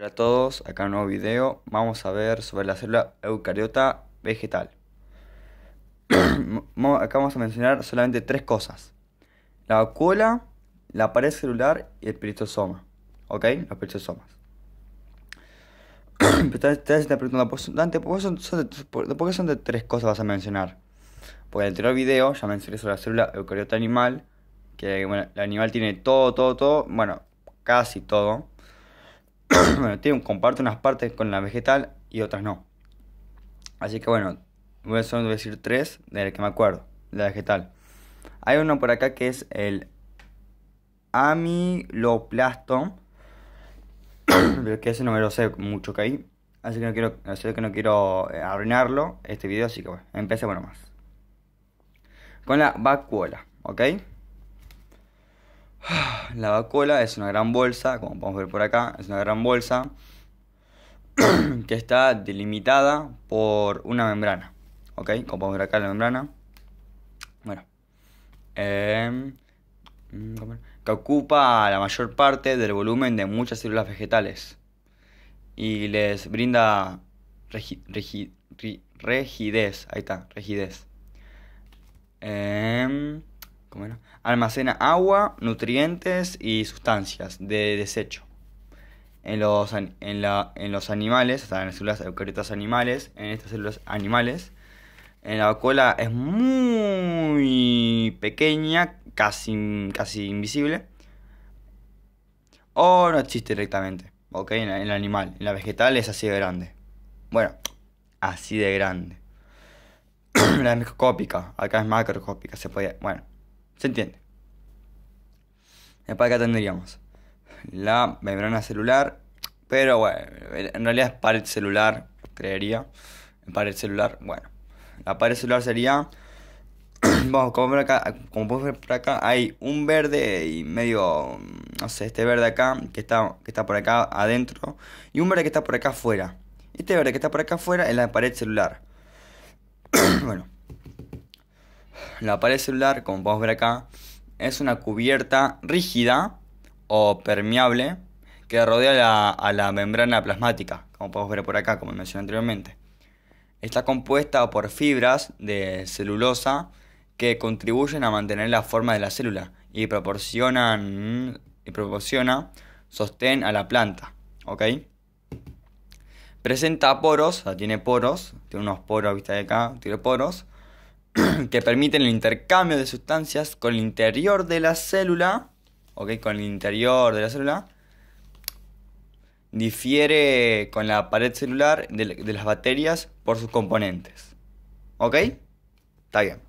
Hola a todos, acá un nuevo video. Vamos a ver sobre la célula eucariota vegetal. acá vamos a mencionar solamente tres cosas: la vacuola, la pared celular y el peritosoma ¿Ok? Los Te te preguntando, Dante, ¿por qué son, de, tres cosas vas a mencionar? Porque en el anterior video ya mencioné sobre la célula eucariota animal, que el animal tiene todo, todo, todo, bueno, casi todo tiene, comparte unas partes con la vegetal y otras no. Así que bueno, voy a solo decir tres de que me acuerdo, la vegetal. Hay uno por acá que es el amiloplasto, que ese no me lo sé mucho que hay. Así que no quiero, así que no quiero eh, arruinarlo este video, así que bueno, más nomás. Con la vacuola, ¿ok? La vacuola es una gran bolsa, como podemos ver por acá, es una gran bolsa que está delimitada por una membrana. ¿Ok? Como podemos ver acá la membrana. Bueno. Em, mm, que ocupa la mayor parte del volumen de muchas células vegetales. Y les brinda rigidez. Ahí está, rigidez. Eh, Almacena agua, nutrientes y sustancias de desecho. En los, en, la, en los animales, o sea, en las células eucariotas animales, en estas células animales, en la cola es muy pequeña, casi, casi invisible, o no existe directamente, ¿ok? En, el animal, en la vegetal es así de grande. Bueno, así de grande. la microscópica, acá es macroscópica, se puede, bueno. ¿Se entiende? para acá tendríamos la membrana celular, pero bueno, en realidad es pared celular, creería. pared celular, bueno. La pared celular sería, vamos, como ver por acá, hay un verde y medio, no sé, este verde acá, que está, que está por acá adentro, y un verde que está por acá afuera. Este verde que está por acá afuera es la pared celular. bueno. La pared celular, como podemos ver acá, es una cubierta rígida o permeable que rodea a la membrana plasmática, como podemos ver por acá, como mencioné anteriormente. Está compuesta por fibras de celulosa que contribuyen a mantener la forma de la célula y proporcionan y proporciona sostén a la planta, ¿ok? Presenta poros, tiene poros, tiene unos poros, vista de acá, tiene poros, que permiten el intercambio de sustancias con el interior de la célula, ok, con el interior de la célula, difiere con la pared celular de, las bacterias por sus componentes. ¿Ok? Está bien.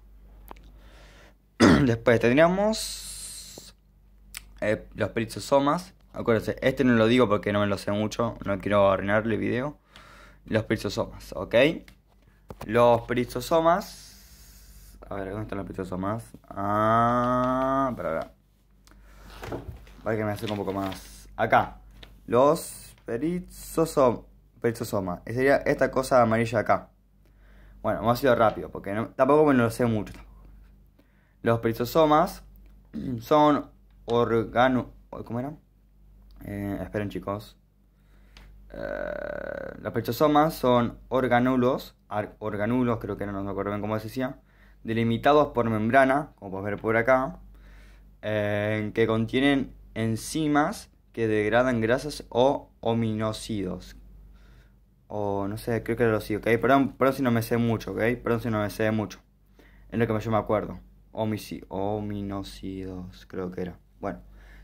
Después tendríamos eh, los peritosomas Acuérdense, este no lo digo porque no me lo sé mucho, no quiero arruinarle el video. Los peritosomas ¿ok? Los peritosomas a ver, ¿dónde están los pizza más? Ah, para ver. Para que me acerque un poco más. Acá. Los Perizosomas Y eh, Sería esta cosa amarilla acá. Bueno, vamos a sido rápido, porque tampoco me lo sé mucho. Los perizosomas son organo... ¿Cómo era? Eh, esperen chicos. Eh, los perizosomas son organulos, organulos creo que no, nos me acuerdo bien cómo se decía, delimitados por membrana, como puedes ver por acá, eh, que contienen enzimas que degradan grasas o ominocidos O no sé, creo que era lo ¿ok? Perdón, perdón si no me sé mucho, ¿ok? Perdón si no me sé mucho. Es lo que yo me acuerdo. ominocidos creo que era. Bueno,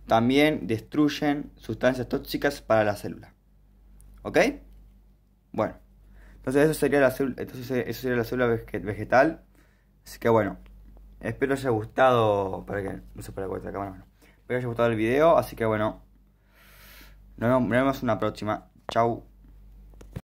también destruyen sustancias tóxicas para la célula. ¿Ok? Bueno, entonces eso sería la, entonces eso sería la célula vegetal Así que bueno, espero os haya gustado. ¿Para que No se para cuenta la cámara. Bueno. Espero os haya gustado el video. Así que bueno, nos vemos en una próxima. chao